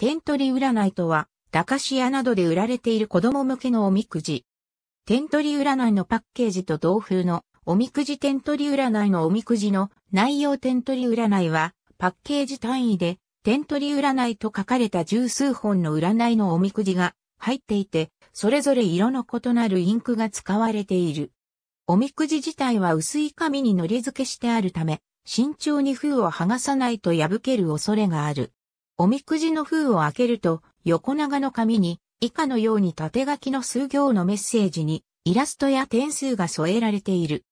点取り占いとは、駄菓子屋などで売られている子供向けのおみくじ。点取り占いのパッケージと同風のおみくじ点取り占いのおみくじの内容点取り占いは、パッケージ単位で点取り占いと書かれた十数本の占いのおみくじが入っていて、それぞれ色の異なるインクが使われている。おみくじ自体は薄い紙に糊付けしてあるため、慎重に封を剥がさないと破ける恐れがある。おみくじの封を開けると、横長の紙に、以下のように縦書きの数行のメッセージに、イラストや点数が添えられている。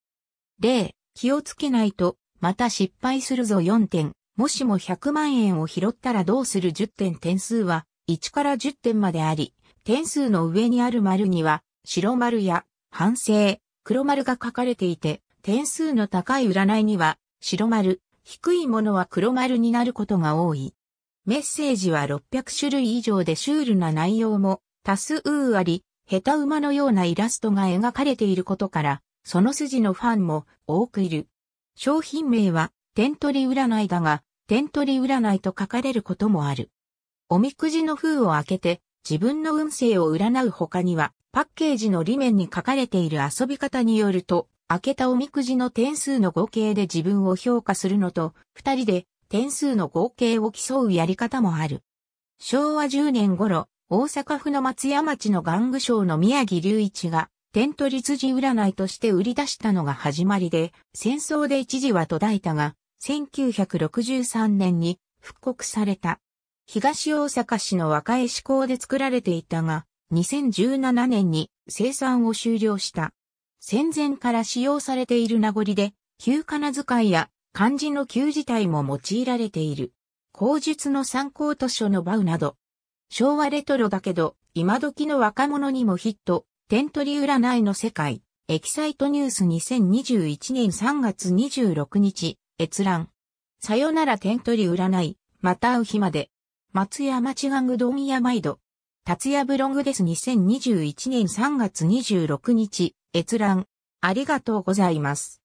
例、気をつけないと、また失敗するぞ4点、もしも100万円を拾ったらどうする10点点数は、1から10点まであり、点数の上にある丸には、白丸や、反省、黒丸が書かれていて、点数の高い占いには、白丸、低いものは黒丸になることが多い。メッセージは600種類以上でシュールな内容も多数あり、下手馬のようなイラストが描かれていることから、その筋のファンも多くいる。商品名は、点取り占いだが、点取り占いと書かれることもある。おみくじの封を開けて、自分の運勢を占う他には、パッケージの裏面に書かれている遊び方によると、開けたおみくじの点数の合計で自分を評価するのと、二人で点数の合計を競うやり方もある。昭和10年頃、大阪府の松屋町の玩具商の宮城隆一が、点取り辻占いとして売り出したのが始まりで、戦争で一時は途絶えたが、1963年に復刻された。東大阪市の若江志向で作られていたが、2017年に生産を終了した。戦前から使用されている名残で、旧金遣いや漢字の旧字体も用いられている。口述の参考図書のバウなど。昭和レトロだけど、今時の若者にもヒット、点取り占いの世界、エキサイトニュース2021年3月26日、閲覧。さよなら点取り占い、また会う日まで。松が地玩具や屋毎度。達也ブログです2021年3月26日、閲覧。ありがとうございます。